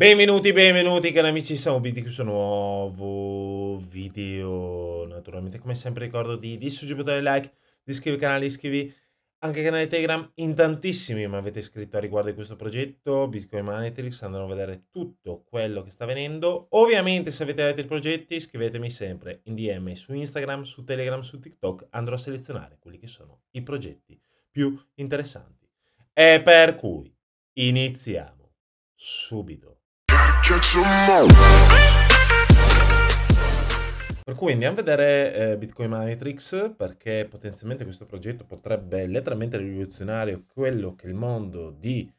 Benvenuti, benvenuti cari amici, siamo qui di questo nuovo video Naturalmente come sempre ricordo di, di suggerire like, di iscrivervi al canale, iscrivi anche al canale Telegram In tantissimi mi avete scritto a riguardo di questo progetto Bitcoin Manetrix, andrò a vedere tutto quello che sta avvenendo Ovviamente se avete altri progetti iscrivetemi sempre in DM su Instagram, su Telegram, su TikTok Andrò a selezionare quelli che sono i progetti più interessanti E per cui iniziamo subito per cui andiamo a vedere eh, Bitcoin Matrix perché potenzialmente questo progetto potrebbe letteralmente rivoluzionare quello che è il mondo di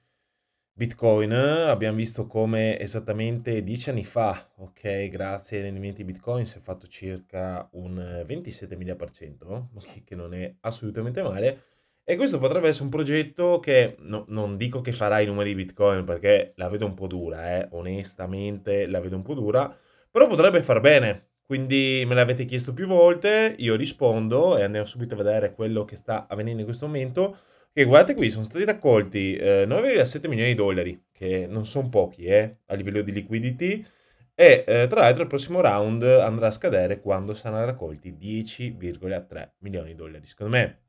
Bitcoin. Abbiamo visto come esattamente dieci anni fa, ok, grazie ai rendimenti Bitcoin si è fatto circa un 27 eh, mila per cento, che non è assolutamente male e questo potrebbe essere un progetto che no, non dico che farà i numeri di Bitcoin perché la vedo un po' dura, eh, onestamente la vedo un po' dura, però potrebbe far bene. Quindi me l'avete chiesto più volte, io rispondo e andiamo subito a vedere quello che sta avvenendo in questo momento. Che guardate qui, sono stati raccolti eh, 9,7 milioni di dollari, che non sono pochi eh, a livello di liquidity. E eh, tra l'altro il prossimo round andrà a scadere quando saranno raccolti 10,3 milioni di dollari. Secondo me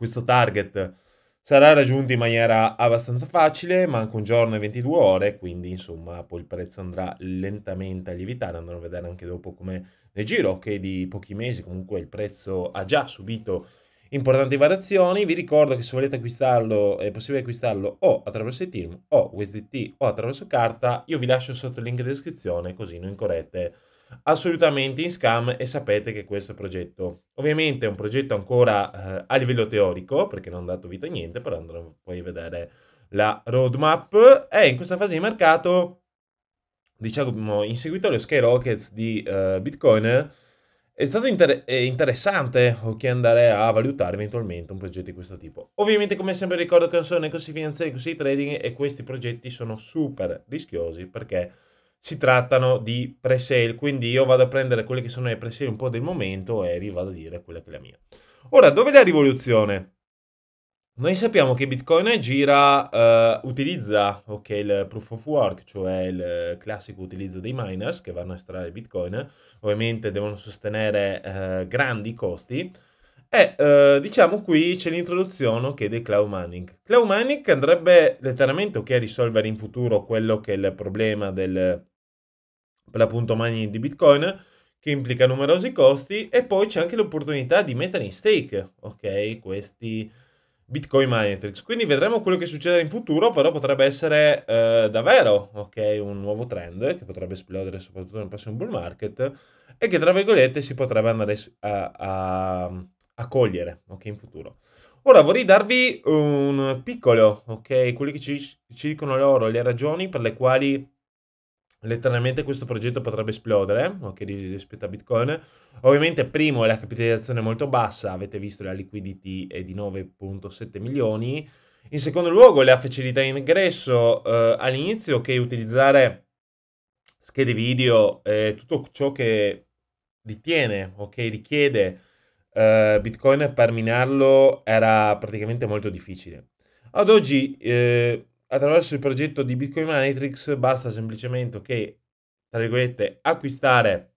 questo target sarà raggiunto in maniera abbastanza facile, manca un giorno e 22 ore, quindi insomma poi il prezzo andrà lentamente a lievitare, andremo a vedere anche dopo come nel giro che di pochi mesi comunque il prezzo ha già subito importanti variazioni. Vi ricordo che se volete acquistarlo è possibile acquistarlo o attraverso Ethereum o USDT o attraverso carta. Io vi lascio sotto il link in descrizione così non incorrete assolutamente in scam e sapete che questo progetto ovviamente è un progetto ancora eh, a livello teorico perché non ha dato vita a niente, però andremo poi a vedere la roadmap è in questa fase di mercato diciamo in seguito allo skyrockets di uh, bitcoin è stato inter- è interessante ok andare a valutare eventualmente un progetto di questo tipo ovviamente come sempre ricordo che non sono né così finanziari così trading e questi progetti sono super rischiosi perché si trattano di pre-sale, quindi io vado a prendere quelle che sono le pre-sale un po' del momento e vi vado a dire quella che è la mia. Ora, dove è la rivoluzione? Noi sappiamo che Bitcoin gira, eh, utilizza okay, il proof of work, cioè il classico utilizzo dei miners che vanno a estrarre Bitcoin, ovviamente devono sostenere eh, grandi costi, e eh, diciamo qui c'è l'introduzione che del cloud mining. Cloud mining andrebbe letteralmente okay, a risolvere in futuro quello che è il problema del, per l'appunto mining di Bitcoin, che implica numerosi costi e poi c'è anche l'opportunità di mettere in stake, ok, questi Bitcoin Matrix. Quindi vedremo quello che succederà in futuro, però potrebbe essere eh, davvero, ok, un nuovo trend che potrebbe esplodere soprattutto nel prossimo bull market e che tra virgolette si potrebbe andare a, a, a cogliere, ok, in futuro. Ora vorrei darvi un piccolo, ok, quelli che ci, ci dicono loro, le ragioni per le quali letteralmente questo progetto potrebbe esplodere, ok, rispetto a Bitcoin. Ovviamente primo la capitalizzazione è molto bassa, avete visto la liquidity è di 9.7 milioni. In secondo luogo la facilità di ingresso eh, all'inizio che utilizzare schede video, eh, tutto ciò che ritiene, ok, richiede eh, Bitcoin per minarlo era praticamente molto difficile. Ad oggi eh, attraverso il progetto di Bitcoin Matrix basta semplicemente che, tra virgolette, acquistare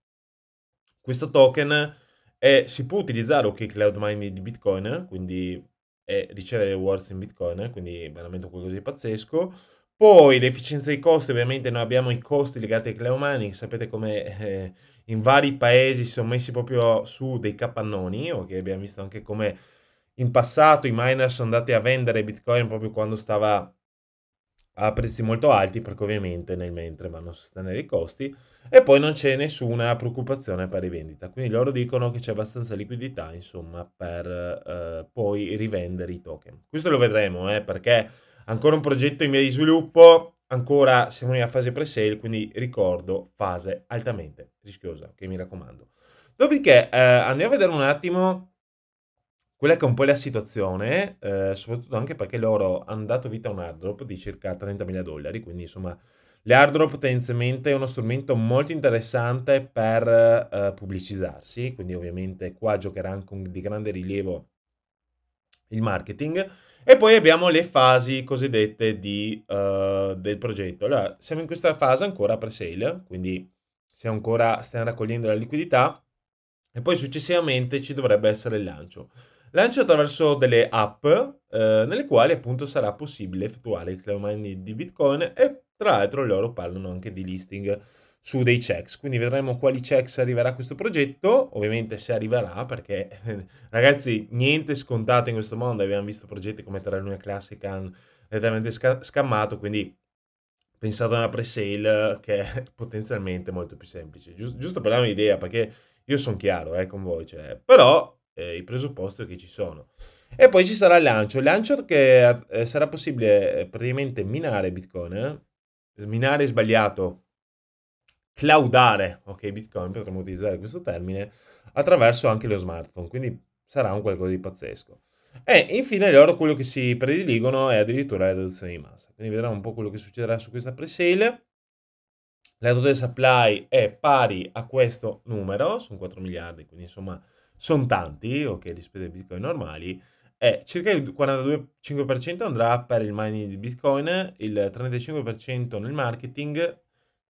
questo token e si può utilizzare OK Cloud Mining di Bitcoin, quindi e ricevere rewards in Bitcoin, quindi veramente qualcosa di pazzesco. Poi l'efficienza dei costi, ovviamente noi abbiamo i costi legati ai cloud mining, sapete come eh, in vari paesi si sono messi proprio su dei capannoni, ok? Abbiamo visto anche come in passato i miner sono andati a vendere Bitcoin proprio quando stava a prezzi molto alti perché ovviamente nel mentre vanno a sostenere i costi e poi non c'è nessuna preoccupazione per rivendita quindi loro dicono che c'è abbastanza liquidità insomma per eh, poi rivendere i token questo lo vedremo eh, perché ancora un progetto in via di sviluppo ancora siamo nella fase pre-sale quindi ricordo fase altamente rischiosa che mi raccomando dopodiché eh, andiamo a vedere un attimo quella che è un po' la situazione, eh, soprattutto anche perché loro hanno dato vita a un hard di circa 30.000 dollari, quindi insomma le hard tendenzialmente è uno strumento molto interessante per eh, pubblicizzarsi, quindi ovviamente qua giocherà anche di grande rilievo il marketing. E poi abbiamo le fasi cosiddette di, uh, del progetto. Allora, siamo in questa fase ancora pre-sale, quindi stiamo ancora stiamo raccogliendo la liquidità e poi successivamente ci dovrebbe essere il lancio. Lancio attraverso delle app eh, nelle quali appunto sarà possibile effettuare il cloud mining di Bitcoin e tra l'altro loro parlano anche di listing su dei checks, quindi vedremo quali checks arriverà questo progetto, ovviamente se arriverà perché ragazzi niente scontato in questo mondo, abbiamo visto progetti come Terra Luna Classic hanno letteralmente sca- scammato, quindi pensate a una pre-sale che è potenzialmente molto più semplice, Giust- giusto per dare un'idea perché io sono chiaro eh, con voi, cioè, però eh, i presupposti che ci sono. E poi ci sarà il lancio, il lancio che eh, sarà possibile eh, praticamente minare Bitcoin, eh? minare sbagliato, claudare, ok, Bitcoin, potremmo utilizzare questo termine, attraverso anche lo smartphone, quindi sarà un qualcosa di pazzesco. E infine loro quello che si prediligono è addirittura la deduzione di massa, quindi vedremo un po' quello che succederà su questa presale. La total supply è pari a questo numero, sono 4 miliardi, quindi insomma sono tanti, ok, rispetto ai bitcoin normali, è circa il 42,5% andrà per il mining di bitcoin, il 35% nel marketing,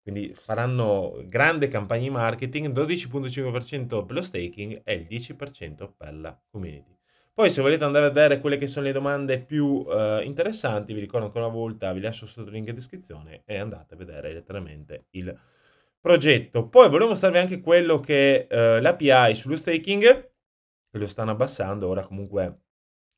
quindi faranno grande campagna di marketing, 12,5% per lo staking e il 10% per la community. Poi se volete andare a vedere quelle che sono le domande più eh, interessanti, vi ricordo ancora una volta, vi lascio sotto il link in descrizione e andate a vedere letteralmente il progetto. Poi volevo mostrarvi anche quello che eh, l'API sullo staking, che lo stanno abbassando, ora comunque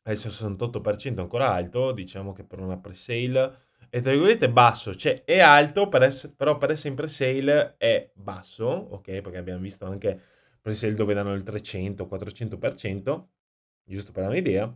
è il 68% ancora alto, diciamo che per una pre-sale è tra virgolette basso, cioè è alto, per essere, però per essere in pre-sale è basso, ok? Perché abbiamo visto anche pre-sale dove danno il 300-400%, giusto per un'idea.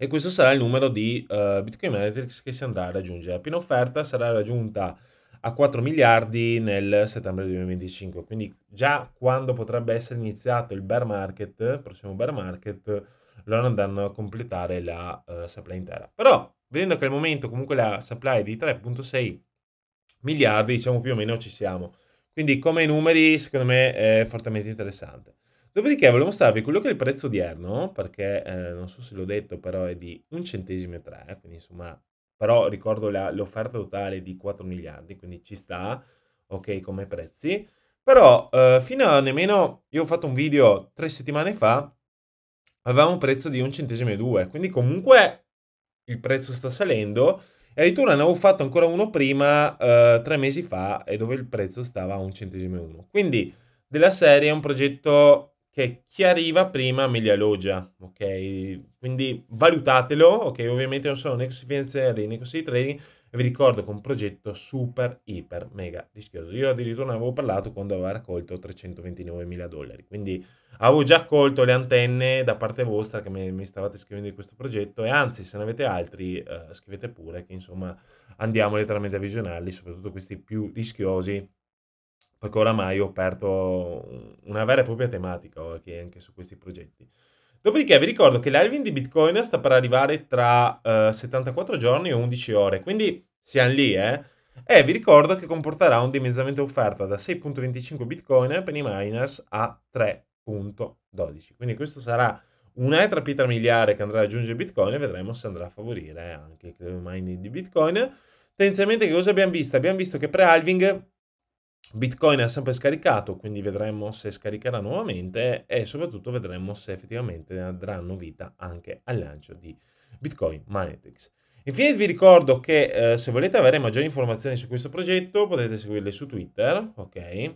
E questo sarà il numero di uh, Bitcoin Matrix che si andrà a raggiungere. La prima offerta sarà raggiunta a 4 miliardi nel settembre 2025. Quindi già quando potrebbe essere iniziato il bear market, il prossimo bear market, loro andranno a completare la uh, supply intera. Però, vedendo che al momento comunque la supply è di 3.6 miliardi, diciamo più o meno ci siamo. Quindi come numeri, secondo me, è fortemente interessante. Dopodiché volevo mostrarvi quello che è il prezzo odierno, perché eh, non so se l'ho detto, però è di un centesimo e tre, quindi insomma però ricordo la, l'offerta totale di 4 miliardi, quindi ci sta, ok, come prezzi. Però eh, fino a nemmeno, io ho fatto un video tre settimane fa, avevamo un prezzo di un centesimo e due, quindi comunque il prezzo sta salendo. E addirittura ne avevo fatto ancora uno prima, eh, tre mesi fa, e dove il prezzo stava a un centesimo e uno. Quindi della serie è un progetto che chi arriva prima meglio li alloggia, ok? Quindi valutatelo, ok? Ovviamente non sono né consigli finanziari né consigli di trading, vi ricordo che è un progetto super, iper, mega rischioso. Io addirittura ne avevo parlato quando aveva raccolto 329 mila dollari, quindi avevo già colto le antenne da parte vostra che mi, mi stavate scrivendo di questo progetto e anzi se ne avete altri eh, scrivete pure che insomma andiamo letteralmente a visionarli, soprattutto questi più rischiosi perché oramai ho aperto una vera e propria tematica anche su questi progetti. Dopodiché vi ricordo che l'alvin di Bitcoin sta per arrivare tra uh, eh, 74 giorni e 11 ore, quindi siamo lì, eh? E vi ricordo che comporterà un dimezzamento offerta da 6.25 Bitcoin per i miners a 3.12. Quindi questo sarà un'altra pietra miliare che andrà a raggiungere Bitcoin e vedremo se andrà a favorire anche il mining di Bitcoin. Tendenzialmente che cosa abbiamo visto? Abbiamo visto che pre-halving Bitcoin ha sempre scaricato, quindi vedremo se scaricherà nuovamente e soprattutto vedremo se effettivamente daranno vita anche al lancio di Bitcoin Magnetics. Infine vi ricordo che eh, se volete avere maggiori informazioni su questo progetto potete seguirle su Twitter, ok?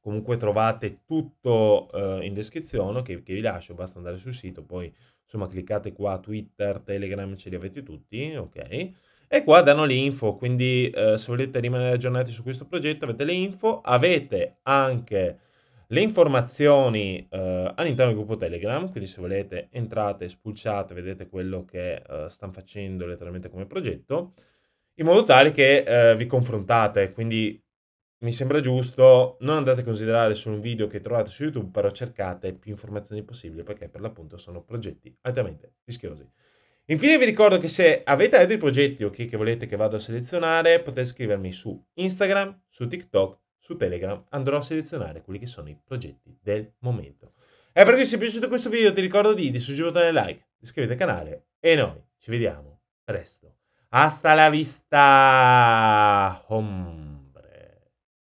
Comunque trovate tutto eh, in descrizione che, che, vi lascio, basta andare sul sito, poi insomma cliccate qua Twitter, Telegram, ce li avete tutti, ok? E qua danno le info, quindi eh, se volete rimanere aggiornati su questo progetto avete le info, avete anche le informazioni eh, all'interno del gruppo Telegram, quindi se volete entrate, spulciate, vedete quello che eh, stanno facendo letteralmente come progetto, in modo tale che eh, vi confrontate, quindi mi sembra giusto, non andate a considerare solo un video che trovate su YouTube, però cercate più informazioni possibili perché per l'appunto sono progetti altamente rischiosi. Infine vi ricordo che se avete altri progetti o okay, che volete che vado a selezionare, potete scrivermi su Instagram, su TikTok, su Telegram. Andrò a selezionare quelli che sono i progetti del momento. E per cui se vi è piaciuto questo video ti ricordo di, di suggerire il bottone like, iscrivetevi al canale e noi ci vediamo presto. Hasta la vista! Home.